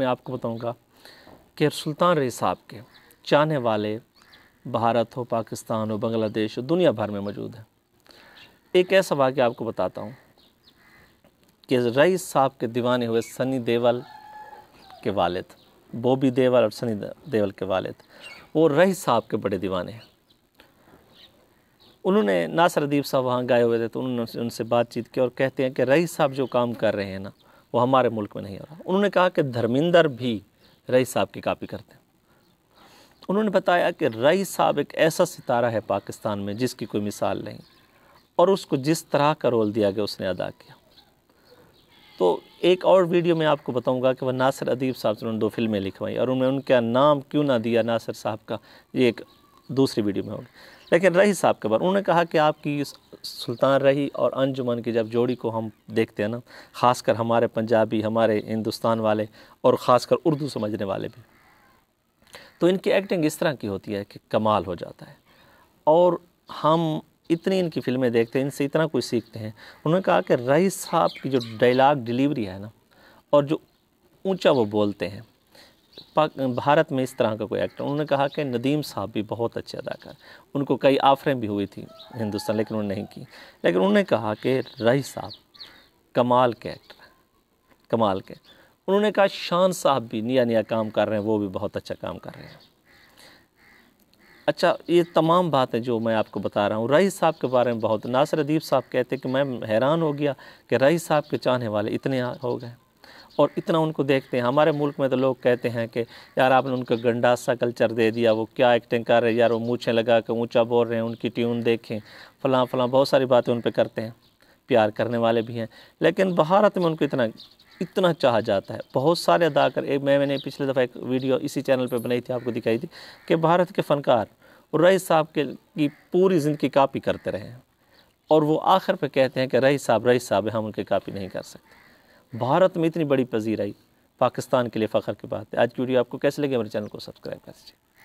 मैं आपको बताऊंगा कि सुल्तान रई साहब के चाहने वाले भारत हो पाकिस्तान हो बांग्लादेश हो दुनिया भर में मौजूद हैं एक ऐसा वाक्य आपको बताता हूँ कि रईस साहब के दीवाने हुए सनी देवल के वालिद बॉबी देवल और सनी देवल के वालिद वो रईस साहब के बड़े दीवाने हैं उन्होंने नासरदीप साहब वहाँ गए हुए थे तो उन्होंने उनसे बातचीत की और कहते हैं कि रईस साहब जो काम कर रहे हैं ना वो हमारे मुल्क में नहीं हो रहा उन्होंने कहा कि धर्मिंदर भी रई साहब की कापी करते हैं उन्होंने बताया कि रई साहब एक ऐसा सितारा है पाकिस्तान में जिसकी कोई मिसाल नहीं और उसको जिस तरह का रोल दिया गया उसने अदा किया तो एक और वीडियो मैं आपको बताऊंगा कि वह नासिर अदीब साहब से उन्होंने दो फिल्में लिखवाई और उन्होंने उनका नाम क्यों ना दिया नासिर साहब का ये एक दूसरी वीडियो में होगी लेकिन रही साहब के बारे उन्होंने कहा कि आपकी सुल्तान रही और अंजुमन की जब जोड़ी को हम देखते हैं ना ख़ासकर हमारे पंजाबी हमारे हिंदुस्तान वाले और ख़ासकर उर्दू समझने वाले भी तो इनकी एक्टिंग इस तरह की होती है कि कमाल हो जाता है और हम इतनी इनकी फिल्में देखते हैं इनसे इतना कुछ सीखते हैं उन्होंने कहा कि रईस साहब की जो डायलाग डिलीवरी है ना और जो ऊंचा वो बोलते हैं भारत में इस तरह का कोई एक्टर उन्होंने कहा कि नदीम साहब भी बहुत अच्छे अदाकार उनको कई आफरें भी हुई थी हिंदुस्तान लेकिन उन्होंने नहीं की लेकिन उन्होंने कहा कि रही साहब कमाल के एक्टर कमाल के उन्होंने कहा शान साहब भी नया नया काम कर रहे हैं वो भी बहुत अच्छा काम कर रहे हैं अच्छा ये तमाम बातें जो मैं आपको बता रहा हूँ रही साहब के बारे में बहुत नासिर अदीब साहब कहते कि मैं हैरान हो गया कि रही साहब के चाहने वाले इतने हो गए और इतना उनको देखते हैं हमारे मुल्क में तो लोग कहते हैं कि यार आपने उनको गंडा सा कल्चर दे दिया वो क्या एक्टिंग कर रहे हैं यार वो मूँछें लगा कर ऊँचा बोल रहे हैं उनकी ट्यून देखें फ़लां फ़लाँ बहुत सारी बातें उन पर करते हैं प्यार करने वाले भी हैं लेकिन भारत में उनको इतना इतना चाहा जाता है बहुत सारे अदाकर एक मैं मैंने पिछले दफ़ा एक वीडियो इसी चैनल पर बनाई थी आपको दिखाई थी कि भारत के फ़नकार रईस साहब के की पूरी ज़िंदगी कापी करते रहे और वो आखिर पे कहते हैं कि रईस साहब रईस साहब हम उनके कापी नहीं कर सकते भारत में इतनी बड़ी पजीराई पाकिस्तान के लिए फ़ख्र की बात है आज की वीडियो आपको कैसे लगे हमारे चैनल को सब्सक्राइब कर दीजिए